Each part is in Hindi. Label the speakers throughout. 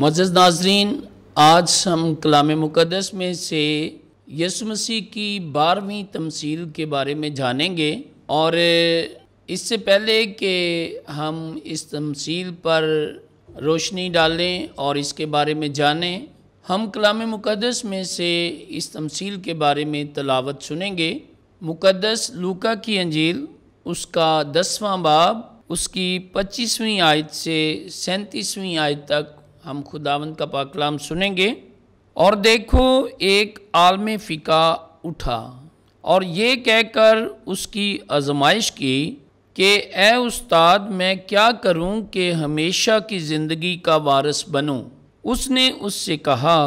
Speaker 1: मज़ नाजरीन आज हम कलाम मुक़दस में से यसु मसीह की बारहवीं तमसील के बारे में जानेंगे और इससे पहले कि हम इस तमसील पर रोशनी डालें और इसके बारे में जानें हम कलाम मुक़दस में से इस तमसील के बारे में तलावत सुनेंगे मुक़दस लूका की अंजील उसका दसवां बाब उसकी पच्चीसवीं आयत से सैंतीसवीं आयत तक हम खुदावंद का पाकलाम सुनेंगे और देखो एक आलम फ़िका उठा और ये कहकर उसकी आजमाइश की कि ए उस्ताद मैं क्या करूं कि हमेशा की ज़िंदगी का वारस बनूं उसने उससे कहा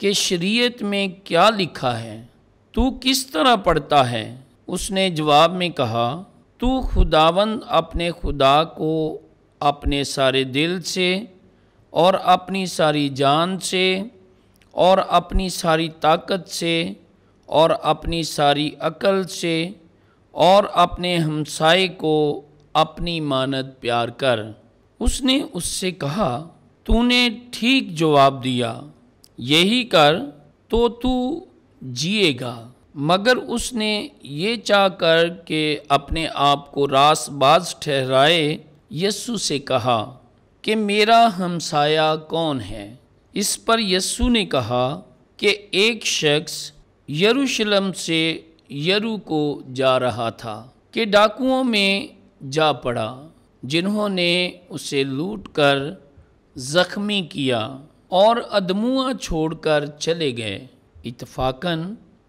Speaker 1: कि शरीयत में क्या लिखा है तू किस तरह पढ़ता है उसने जवाब में कहा तू खुदावंद अपने खुदा को अपने सारे दिल से और अपनी सारी जान से और अपनी सारी ताकत से और अपनी सारी अकल से और अपने हमसाए को अपनी मानत प्यार कर उसने उससे कहा तूने ठीक जवाब दिया यही कर तो तू जिएगा मगर उसने ये चाह कर के अपने आप को रास बाज ठहराए यस्सु से कहा कि मेरा हमसाया कौन है इस पर यस्सु ने कहा कि एक शख्स यरूशलम से यरू को जा रहा था कि डाकुओं में जा पड़ा जिन्होंने उसे लूट कर ज़ख्मी किया और अदमुआ छोड़कर चले गए इतफाकन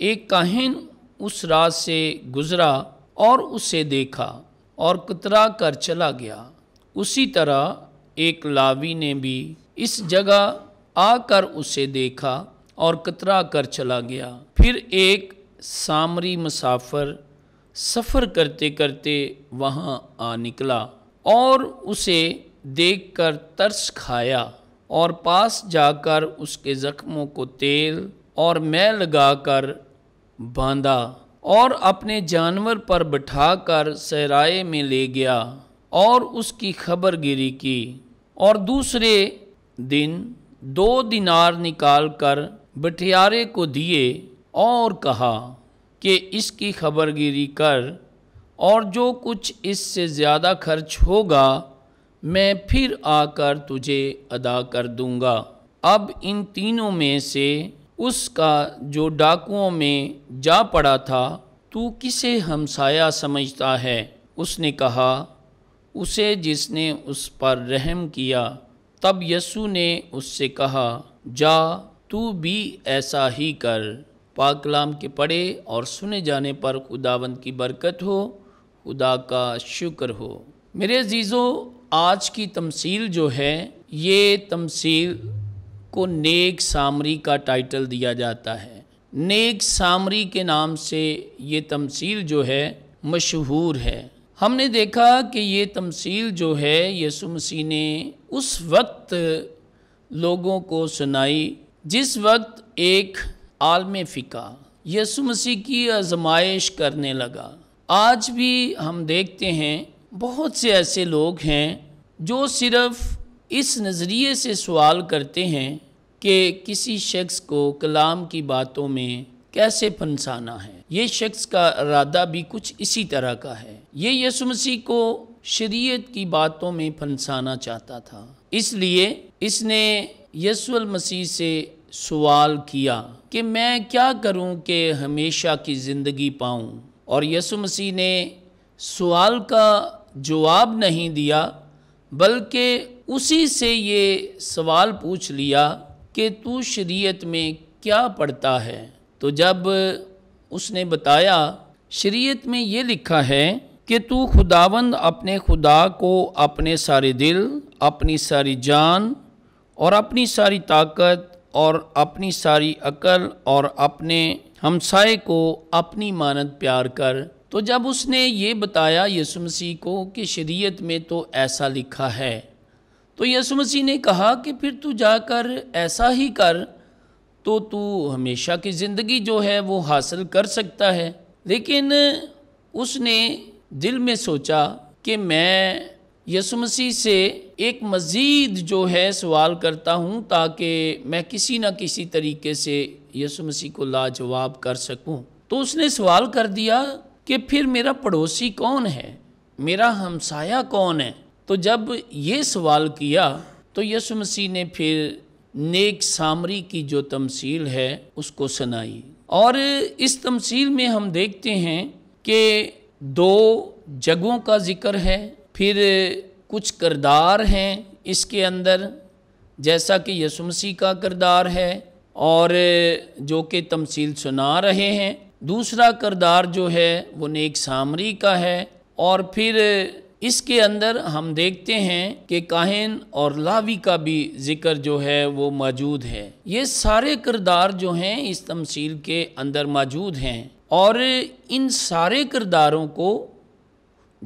Speaker 1: एक काहिन उस रात से गुज़रा और उसे देखा और कुतरा कर चला गया उसी तरह एक लावी ने भी इस जगह आकर उसे देखा और कतरा कर चला गया फिर एक सामरी मुसाफर सफ़र करते करते वहाँ आ निकला और उसे देखकर तरस खाया और पास जाकर उसके ज़ख्मों को तेल और मैं लगाकर बांधा और अपने जानवर पर कर सहराए में ले गया और उसकी खबर गिरी की और दूसरे दिन दो दिनार निकाल कर बठियारे को दिए और कहा कि इसकी खबर गिरी कर और जो कुछ इससे ज़्यादा खर्च होगा मैं फिर आकर तुझे अदा कर दूंगा अब इन तीनों में से उसका जो डाकुओं में जा पड़ा था तू किसे हमसाया समझता है उसने कहा उसे जिसने उस पर रहम किया तब यसु ने उससे कहा जा तू भी ऐसा ही कर पाकलाम के पढ़े और सुने जाने पर खुदावंद की बरकत हो खुदा का शुक्र हो मेरे जीज़ो आज की तमसील जो है ये तमसील को नेक सामरी का टाइटल दिया जाता है नेक सामरी के नाम से ये तमसील जो है मशहूर है हमने देखा कि ये तमसील जो है यसु मसीह ने उस वक्त लोगों को सुनाई जिस वक्त एक आलम फ़िका यसु मसीह की आजमाइश करने लगा आज भी हम देखते हैं बहुत से ऐसे लोग हैं जो सिर्फ़ इस नज़रिए से सवाल करते हैं कि किसी शख्स को कलाम की बातों में कैसे फंसाना है ये शख्स का इरादा भी कुछ इसी तरह का है ये यसु मसीह को शरीयत की बातों में फंसाना चाहता था इसलिए इसने यसुल मसीह से सवाल किया कि मैं क्या करूं कि हमेशा की ज़िंदगी पाऊं और यसु मसीह ने सवाल का जवाब नहीं दिया बल्कि उसी से ये सवाल पूछ लिया कि तू शरीयत में क्या पढ़ता है तो जब उसने बताया शरीयत में ये लिखा है कि तू खुदावंद अपने खुदा को अपने सारे दिल अपनी सारी जान और अपनी सारी ताकत और अपनी सारी अकल और अपने हमसाए को अपनी मानत प्यार कर तो जब उसने ये बताया यसु मसीह को कि शरीयत में तो ऐसा लिखा है तो यसु मसीह ने कहा कि फिर तू जाकर ऐसा ही कर तो तू हमेशा की ज़िंदगी जो है वो हासिल कर सकता है लेकिन उसने दिल में सोचा कि मैं यसु मसीह से एक मज़ीद जो है सवाल करता हूँ ताकि मैं किसी न किसी तरीके से यसु मसीह को लाजवाब कर सकूँ तो उसने सवाल कर दिया कि फिर मेरा पड़ोसी कौन है मेरा हमसाया कौन है तो जब ये सवाल किया तो यसु मसीह ने फिर नेक सामरी की जो तमसील है उसको सुनाई और इस तमसील में हम देखते हैं कि दो जगहों का जिक्र है फिर कुछ करदार हैं इसके अंदर जैसा कि यसुमसी का करदार है और जो कि तमसील सुना रहे हैं दूसरा करदार जो है वो नेक सामरी का है और फिर इसके अंदर हम देखते हैं कि काहिन और लावी का भी जिक्र जो है वो मौजूद है ये सारे किरदार जो हैं इस तमसील के अंदर मौजूद हैं और इन सारे किरदारों को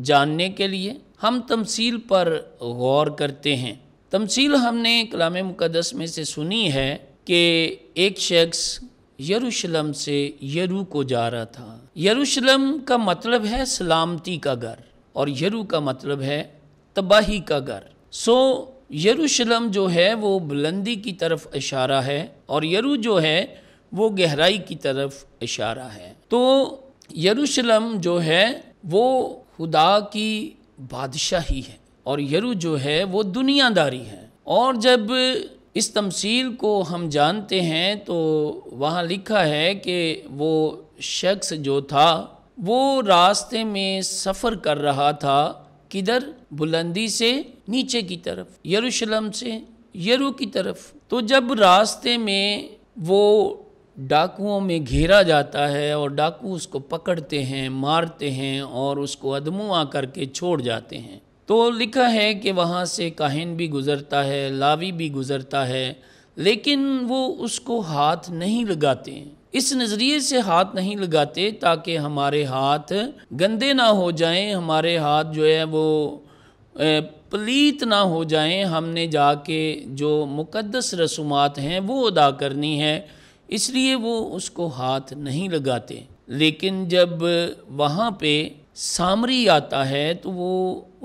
Speaker 1: जानने के लिए हम तमसील पर गौर करते हैं तमसील हमने कलाम मुकदस में से सुनी है कि एक शख्स यरूशलम से यरू को जा रहा था यरूशलम का मतलब है सलामती का घर और यरू का मतलब है तबाही का घर सो यरूशलम जो है वो बुलंदी की तरफ इशारा है और यरू जो है वो गहराई की तरफ इशारा है तो यरूशलम जो है वो खुदा की बादशाही है और यरू जो है वो दुनियादारी है और जब इस तमसील को हम जानते हैं तो वहाँ लिखा है कि वो शख्स जो था वो रास्ते में सफ़र कर रहा था किधर बुलंदी से नीचे की तरफ यरूशलम से यरू की तरफ तो जब रास्ते में वो डाकुओं में घेरा जाता है और डाकू उसको पकड़ते हैं मारते हैं और उसको अदमुआ करके छोड़ जाते हैं तो लिखा है कि वहाँ से काहिन भी गुज़रता है लावी भी गुज़रता है लेकिन वो उसको हाथ नहीं लगाते हैं इस नज़रिए से हाथ नहीं लगाते ताकि हमारे हाथ गंदे ना हो जाएं हमारे हाथ जो है वो पलीत ना हो जाएं हमने जाके जो मुकद्दस रसूमात हैं वो अदा करनी है इसलिए वो उसको हाथ नहीं लगाते लेकिन जब वहाँ पे सामरी आता है तो वो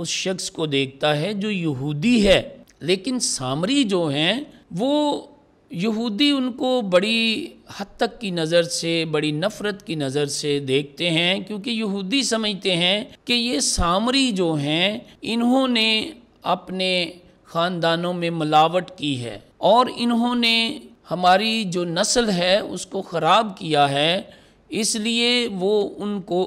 Speaker 1: उस शख्स को देखता है जो यहूदी है लेकिन सामरी जो हैं वो यहूदी उनको बड़ी हद तक की नज़र से बड़ी नफ़रत की नज़र से देखते हैं क्योंकि यहूदी समझते हैं कि ये सामरी जो हैं इन्होंने अपने ख़ानदानों में मिलावट की है और इन्होंने हमारी जो नस्ल है उसको ख़राब किया है इसलिए वो उनको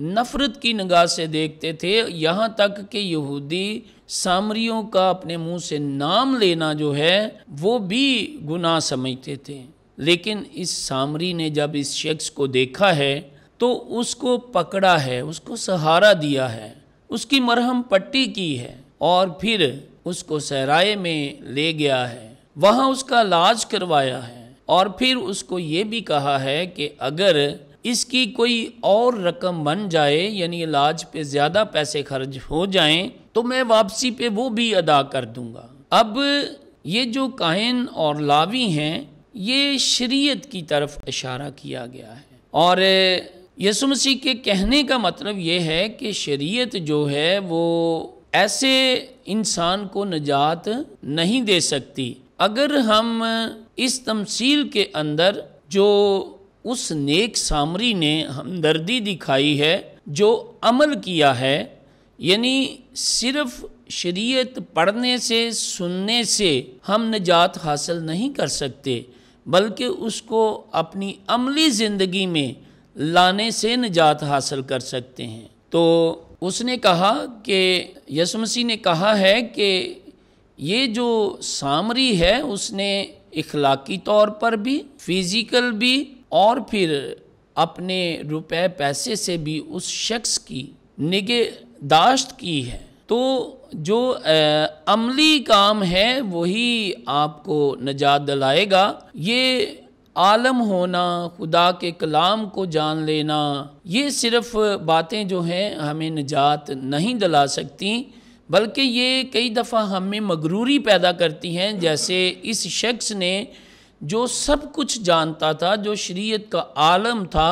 Speaker 1: नफ़रत की निगाह से देखते थे यहाँ तक कि यहूदी सामरियों का अपने मुंह से नाम लेना जो है वो भी गुनाह समझते थे लेकिन इस सामरी ने जब इस शख्स को देखा है तो उसको पकड़ा है उसको सहारा दिया है उसकी मरहम पट्टी की है और फिर उसको सहराय में ले गया है वहाँ उसका इलाज करवाया है और फिर उसको ये भी कहा है कि अगर इसकी कोई और रकम बन जाए यानी इलाज पे ज़्यादा पैसे खर्च हो जाएं तो मैं वापसी पे वो भी अदा कर दूंगा अब ये जो काहन और लावी हैं ये शरीयत की तरफ इशारा किया गया है और यसु मसीह के कहने का मतलब ये है कि शरीयत जो है वो ऐसे इंसान को निजात नहीं दे सकती अगर हम इस तमसील के अंदर जो उस नेक सामरी ने हमदर्दी दिखाई है जो अमल किया है यानी सिर्फ शरीयत पढ़ने से सुनने से हम निजात हासिल नहीं कर सकते बल्कि उसको अपनी अमली ज़िंदगी में लाने से निजात हासिल कर सकते हैं तो उसने कहा कि यसमसी ने कहा है कि ये जो सामरी है उसने इखलाकी तौर पर भी फिज़िकल भी और फिर अपने रुपए पैसे से भी उस शख्स की निगहदाश्त की है तो जो अमली काम है वही आपको नजात दिलाएगा ये आलम होना खुदा के कलाम को जान लेना ये सिर्फ बातें जो हैं हमें निजात नहीं दिला सकती बल्कि ये कई दफ़ा हमें मगरूरी पैदा करती हैं जैसे इस शख्स ने जो सब कुछ जानता था जो शरीयत का आलम था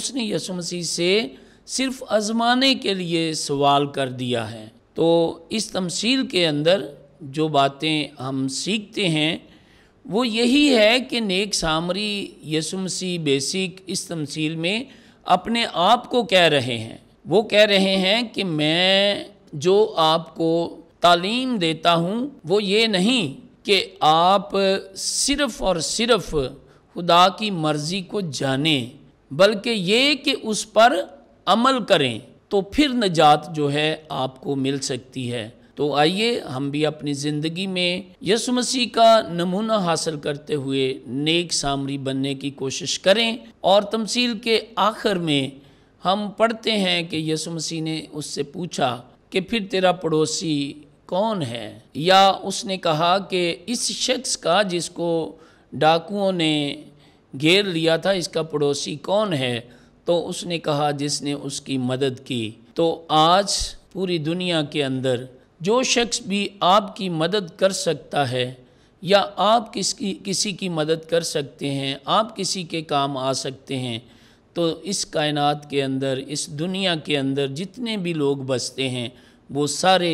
Speaker 1: उसने यसु मसीह से सिर्फ आजमाने के लिए सवाल कर दिया है तो इस तमसील के अंदर जो बातें हम सीखते हैं वो यही है कि नेक सामरी यसु मसीह बेसिक इस तमसील में अपने आप को कह रहे हैं वो कह रहे हैं कि मैं जो आपको तालीम देता हूँ वो ये नहीं कि आप सिर्फ़ और सिर्फ़ खुदा की मर्ज़ी को जाने बल्कि ये कि उस पर अमल करें तो फिर निजात जो है आपको मिल सकती है तो आइए हम भी अपनी ज़िंदगी में यसु मसीह का नमूना हासिल करते हुए नेक सामरी बनने की कोशिश करें और तमसील के आखिर में हम पढ़ते हैं कि यसु मसीह ने उससे पूछा कि फिर तेरा पड़ोसी कौन है या उसने कहा कि इस शख्स का जिसको डाकुओं ने घेर लिया था इसका पड़ोसी कौन है तो उसने कहा जिसने उसकी मदद की तो आज पूरी दुनिया के अंदर जो शख्स भी आपकी मदद कर सकता है या आप किसकी किसी की मदद कर सकते हैं आप किसी के काम आ सकते हैं तो इस कायनात के अंदर इस दुनिया के अंदर जितने भी लोग बसते हैं वो सारे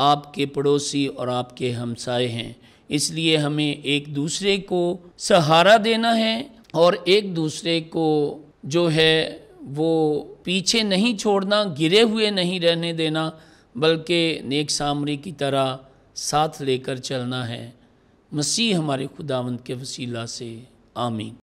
Speaker 1: आपके पड़ोसी और आपके हमसाए हैं इसलिए हमें एक दूसरे को सहारा देना है और एक दूसरे को जो है वो पीछे नहीं छोड़ना गिरे हुए नहीं रहने देना बल्कि नेक सामरी की तरह साथ लेकर चलना है मसीह हमारे खुदावंद के वसीला से आमीन